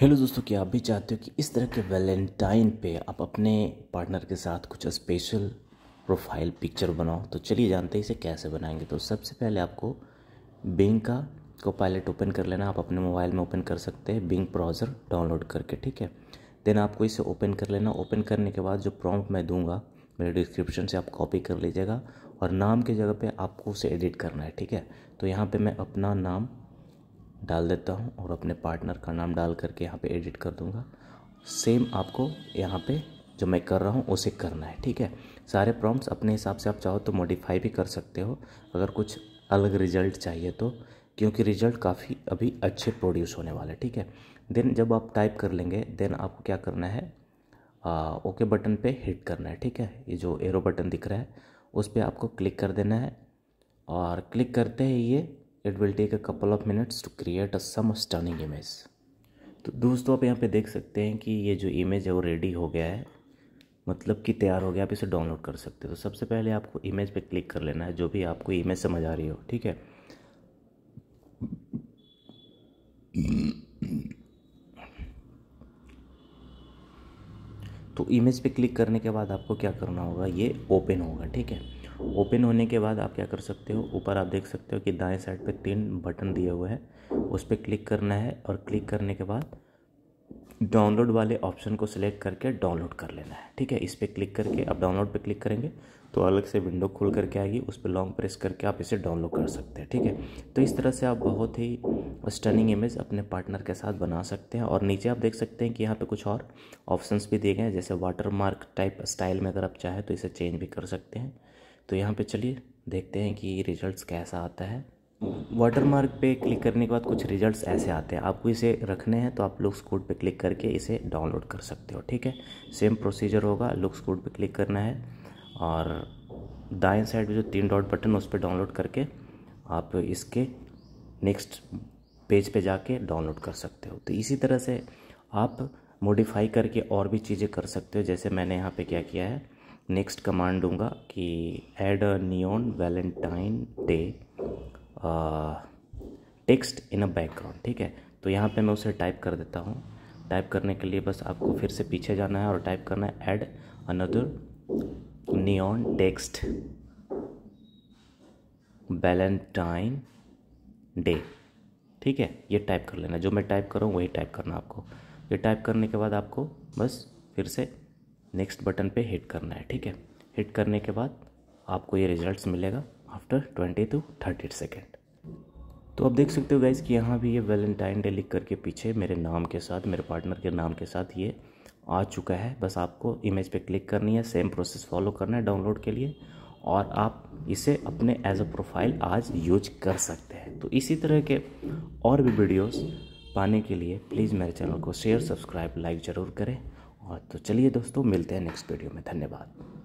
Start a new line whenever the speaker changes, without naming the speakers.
hello दोस्तों क्या आप भी चाहते हो कि इस तरह के वैलेंटाइन पे आप अपने पार्टनर के साथ कुछ स्पेशल प्रोफाइल पिक्चर बनाओ तो चलिए जानते हैं इसे कैसे बनाएंगे तो सबसे पहले आपको बिंग का को पायलट ओपन कर लेना आप अपने मोबाइल में ओपन कर सकते हैं बिंग ब्राउज़र डाउनलोड करके ठीक है देन आपको इसे ओपन कर लेना ओपन करने के बाद जो प्रॉम्प्ट मैं दूंगा मेरे डिस्क्रिप्शन से आप कॉपी कर लीजिएगा और नाम के जगह पे आपको उसे एडिट करना है ठीक है तो यहाँ पे मैं अपना नाम डाल देता हूँ और अपने पार्टनर का नाम डाल करके यहाँ पे एडिट कर दूँगा सेम आपको यहाँ पे जो मैं कर रहा हूँ उसे करना है ठीक है सारे प्रॉम्प्ट्स अपने हिसाब से आप चाहो तो मॉडिफाई भी कर सकते हो अगर कुछ अलग रिजल्ट चाहिए तो क्योंकि रिजल्ट काफ़ी अभी अच्छे प्रोड्यूस होने वाले ठीक है देन जब आप टाइप कर लेंगे देन आपको क्या करना है आ, ओके बटन पे हिट करना है ठीक है ये जो एरो बटन दिख रहा है उस पर आपको क्लिक कर देना है और क्लिक करते ही ये it will take a couple of minutes to create a some stunning image तो दोस्तों आप यहाँ पे देख सकते हैं कि ये जो इमेज है वो रेडी हो गया है मतलब कि तैयार हो गया आप इसे डाउनलोड कर सकते हो तो सबसे पहले आपको इमेज पे क्लिक कर लेना है जो भी आपको इमेज समझ आ रही हो ठीक है तो इमेज पे क्लिक करने के बाद आपको क्या करना होगा ये ओपन होगा ठीक है ओपन होने के बाद आप क्या कर सकते हो ऊपर आप देख सकते हो कि दाएं साइड पे तीन बटन दिए हुए हैं उस पर क्लिक करना है और क्लिक करने के बाद डाउनलोड वाले ऑप्शन को सिलेक्ट करके डाउनलोड कर लेना है ठीक है इस पर क्लिक करके आप डाउनलोड पर क्लिक करेंगे तो अलग से विंडो खोल करके आएगी उस पर लॉन्ग प्रेस करके आप इसे डाउनलोड कर सकते हैं ठीक है तो इस तरह से आप बहुत ही स्टनिंग इमेज अपने पार्टनर के साथ बना सकते हैं और नीचे आप देख सकते हैं कि यहाँ पे कुछ और ऑप्शंस भी दिए गए हैं जैसे वाटरमार्क टाइप स्टाइल में अगर आप चाहें तो इसे चेंज भी कर सकते हैं तो यहाँ पे चलिए देखते हैं कि रिजल्ट्स कैसा आता है वाटर मार्क पे क्लिक करने के बाद कुछ रिजल्ट्स ऐसे आते हैं आपको इसे रखने हैं तो आप लुक्स कोड पे क्लिक करके इसे डाउनलोड कर सकते हो ठीक है सेम प्रोसीजर होगा लुक्स कोड पे क्लिक करना है और दाएं साइड में जो तीन डॉट बटन उस पर डाउनलोड करके आप इसके नेक्स्ट पेज पे जाके डाउनलोड कर सकते हो तो इसी तरह से आप मॉडिफाई करके और भी चीज़ें कर सकते हो जैसे मैंने यहाँ पे क्या किया है नेक्स्ट कमांड दूंगा कि add a neon Valentine day text in a background ठीक है तो यहाँ पे मैं उसे टाइप कर देता हूँ टाइप करने के लिए बस आपको फिर से पीछे जाना है और टाइप करना है add another neon text Valentine day ठीक है ये टाइप कर लेना जो मैं टाइप करूँ वही टाइप करना आपको ये टाइप करने के बाद आपको बस फिर से नेक्स्ट बटन पे हिट करना है ठीक है हिट करने के बाद आपको ये रिजल्ट्स मिलेगा after twenty to thirty second तो आप देख सकते हो गाइज़ कि यहाँ भी ये वैलेंटाइन डे लिख करके पीछे मेरे नाम के साथ मेरे पार्टनर के नाम के साथ ये आ चुका है बस आपको इमेज पे क्लिक करनी है सेम प्रोसेस फॉलो करना है डाउनलोड के लिए और आप इसे अपने एज अ प्रोफाइल आज यूज कर सकते हैं तो इसी तरह के और भी वीडियोस पाने के लिए प्लीज़ मेरे चैनल को शेयर सब्सक्राइब लाइक ज़रूर करें और तो चलिए दोस्तों मिलते हैं नेक्स्ट वीडियो में धन्यवाद